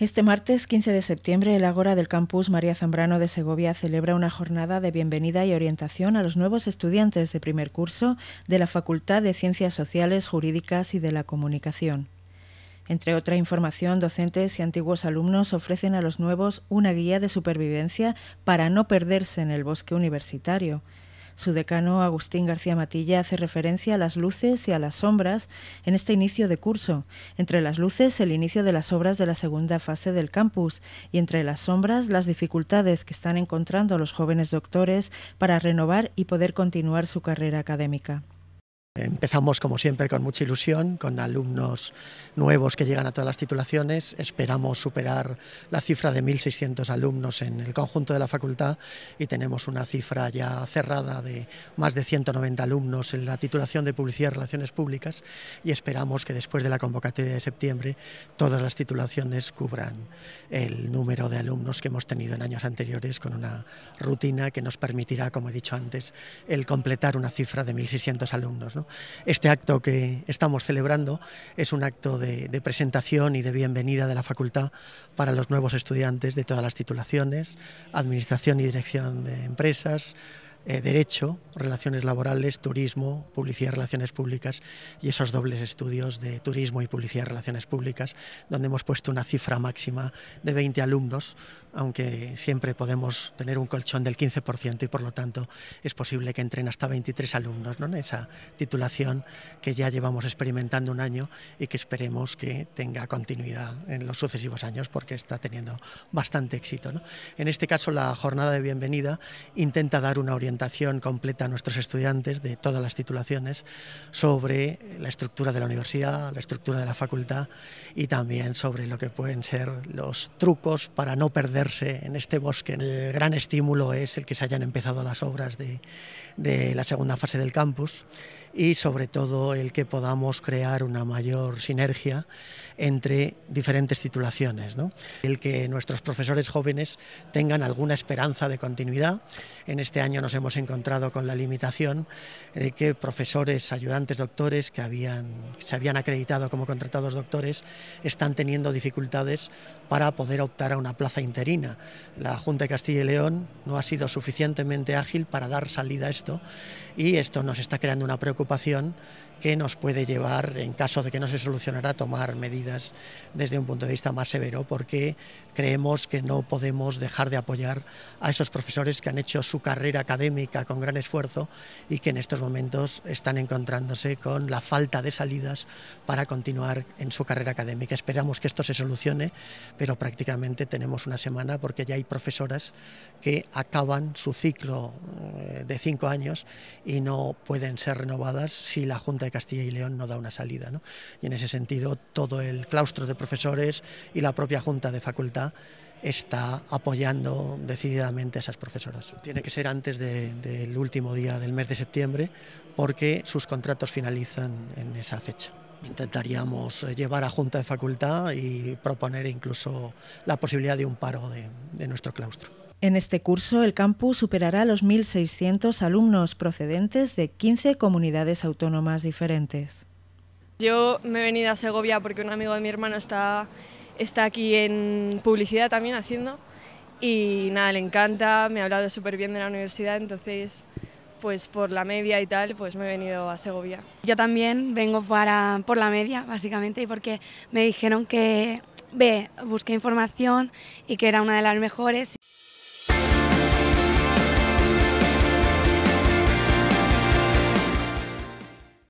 Este martes 15 de septiembre, el Ágora del Campus María Zambrano de Segovia celebra una jornada de bienvenida y orientación a los nuevos estudiantes de primer curso de la Facultad de Ciencias Sociales, Jurídicas y de la Comunicación. Entre otra información, docentes y antiguos alumnos ofrecen a los nuevos una guía de supervivencia para no perderse en el bosque universitario. Su decano, Agustín García Matilla, hace referencia a las luces y a las sombras en este inicio de curso. Entre las luces, el inicio de las obras de la segunda fase del campus y entre las sombras, las dificultades que están encontrando los jóvenes doctores para renovar y poder continuar su carrera académica. Empezamos como siempre con mucha ilusión, con alumnos nuevos que llegan a todas las titulaciones. Esperamos superar la cifra de 1.600 alumnos en el conjunto de la facultad y tenemos una cifra ya cerrada de más de 190 alumnos en la titulación de Publicidad y Relaciones Públicas y esperamos que después de la convocatoria de septiembre todas las titulaciones cubran el número de alumnos que hemos tenido en años anteriores con una rutina que nos permitirá, como he dicho antes, el completar una cifra de 1.600 alumnos este acto que estamos celebrando es un acto de, presentación y de bienvenida de la facultad para los nuevos estudiantes de todas las titulaciones, Administración y Dirección de Empresas, eh, derecho, relaciones laborales, turismo, publicidad y relaciones públicas y esos dobles estudios de turismo y publicidad y relaciones públicas, donde hemos puesto una cifra máxima de 20 alumnos, aunque siempre podemos tener un colchón del 15% y por lo tanto es posible que entren hasta 23 alumnos ¿no? en esa titulación que ya llevamos experimentando un año y que esperemos que tenga continuidad en los sucesivos años porque está teniendo bastante éxito. ¿no? En este caso la jornada de bienvenida intenta dar una orientación completa a nuestros estudiantes de todas las titulaciones sobre la estructura de la universidad, la estructura de la facultad y también sobre lo que pueden ser los trucos para no perderse en este bosque. El gran estímulo es el que se hayan empezado las obras de, de la segunda fase del campus y sobre todo el que podamos crear una mayor sinergia entre diferentes titulaciones. El que nuestros profesores jóvenes tengan alguna esperanza de continuidad. En este año nos hemos encontrado con la limitación de que profesores, ayudantes, doctores que habían, se habían acreditado como contratados doctores están teniendo dificultades para poder optar a una plaza interina. La Junta de Castilla y León no ha sido suficientemente ágil para dar salida a esto y esto nos está creando una preocupación que nos puede llevar, en caso de que no se solucionara, a tomar medidas desde un punto de vista más severo, porque creemos que no podemos dejar de apoyar a esos profesores que han hecho su carrera académica con gran esfuerzo y que en estos momentos están encontrándose con la falta de salidas para continuar en su carrera académica. Esperamos que esto se solucione, pero prácticamente tenemos una semana porque ya hay profesoras que acaban su ciclo eh, de cinco años y no pueden ser renovadas si la Junta de Castilla y León no da una salida. Y en ese sentido, todo el claustro de profesores y la propia Junta de Facultad está apoyando decididamente a esas profesoras. Tiene que ser antes del último día del mes de septiembre porque sus contratos finalizan en esa fecha. Intentaríamos eh, llevar a Junta de Facultad y proponer incluso la posibilidad de un paro de nuestro claustro. En este curso, el campus superará los 1.600 alumnos procedentes de 15 comunidades autónomas diferentes. Yo me he venido a Segovia porque un amigo de mi hermano está, está aquí en publicidad también haciendo y nada, le encanta, me ha hablado súper bien de la universidad, entonces pues por la media y tal, pues me he venido a Segovia. Yo también vengo para, por la media, básicamente, y porque me dijeron que, ve, busqué información y que era una de las mejores.